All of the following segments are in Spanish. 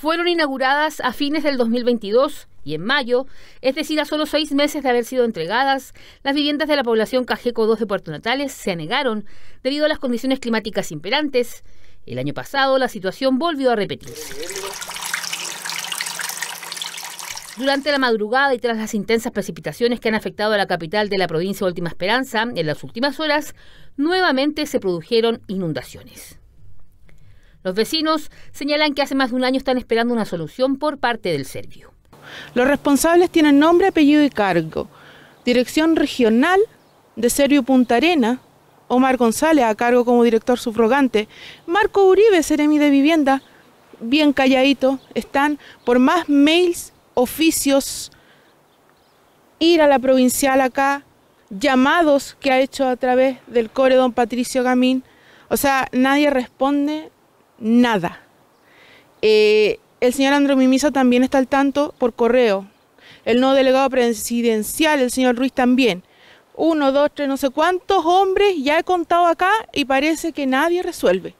fueron inauguradas a fines del 2022 y en mayo, es decir, a solo seis meses de haber sido entregadas, las viviendas de la población Cajeco 2 de Puerto Natales se anegaron debido a las condiciones climáticas imperantes. El año pasado la situación volvió a repetirse. Durante la madrugada y tras las intensas precipitaciones que han afectado a la capital de la provincia de Última Esperanza, en las últimas horas, nuevamente se produjeron inundaciones. Los vecinos señalan que hace más de un año están esperando una solución por parte del serbio. Los responsables tienen nombre, apellido y cargo. Dirección regional de Serbio Punta Arena, Omar González a cargo como director subrogante, Marco Uribe, Seremi de Vivienda, bien calladito, están por más mails, oficios, ir a la provincial acá, llamados que ha hecho a través del core don Patricio Gamín. O sea, nadie responde nada. Eh, el señor Andrés también está al tanto por correo. El no delegado presidencial, el señor Ruiz también. Uno, dos, tres, no sé cuántos hombres ya he contado acá y parece que nadie resuelve.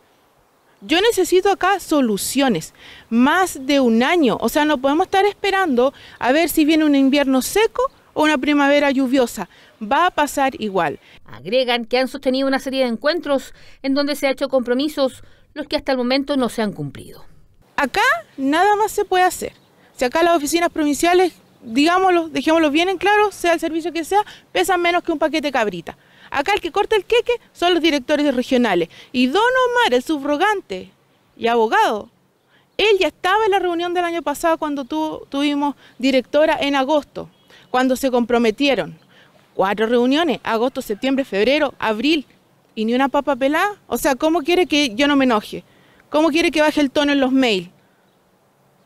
Yo necesito acá soluciones, más de un año. O sea, no podemos estar esperando a ver si viene un invierno seco una primavera lluviosa. Va a pasar igual. Agregan que han sostenido una serie de encuentros en donde se han hecho compromisos, los que hasta el momento no se han cumplido. Acá nada más se puede hacer. Si acá las oficinas provinciales, digámoslo, dejémoslo bien en claro, sea el servicio que sea, pesan menos que un paquete cabrita. Acá el que corta el queque son los directores regionales. Y Don Omar, el subrogante y abogado, él ya estaba en la reunión del año pasado cuando tuvimos directora en agosto cuando se comprometieron. Cuatro reuniones, agosto, septiembre, febrero, abril, y ni una papa pelada. O sea, ¿cómo quiere que yo no me enoje? ¿Cómo quiere que baje el tono en los mails?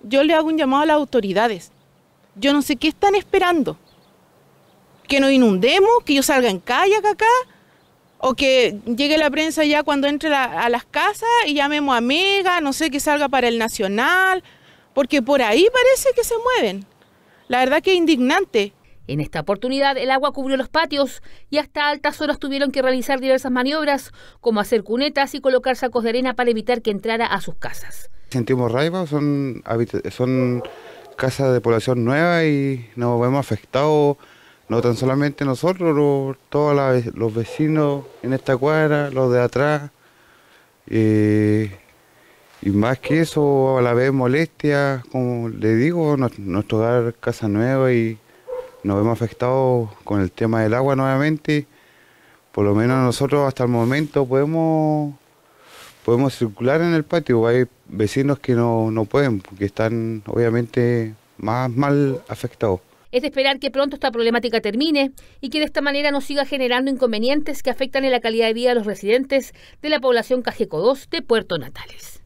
Yo le hago un llamado a las autoridades. Yo no sé qué están esperando. Que nos inundemos, que yo salga en calle acá, o que llegue la prensa ya cuando entre a las casas y llamemos a Mega, no sé, que salga para el Nacional, porque por ahí parece que se mueven. La verdad que indignante. En esta oportunidad el agua cubrió los patios y hasta altas horas tuvieron que realizar diversas maniobras, como hacer cunetas y colocar sacos de arena para evitar que entrara a sus casas. Sentimos raiva, son, casas de población nueva y nos vemos afectados, no tan solamente nosotros, todos los vecinos en esta cuadra, los de atrás. Eh, y más que eso, a la vez molestia, como le digo, nuestro hogar Casa Nueva y nos vemos afectados con el tema del agua nuevamente. Por lo menos nosotros hasta el momento podemos, podemos circular en el patio. Hay vecinos que no, no pueden, porque están obviamente más mal afectados. Es de esperar que pronto esta problemática termine y que de esta manera no siga generando inconvenientes que afectan en la calidad de vida de los residentes de la población Cajeco 2 de Puerto Natales.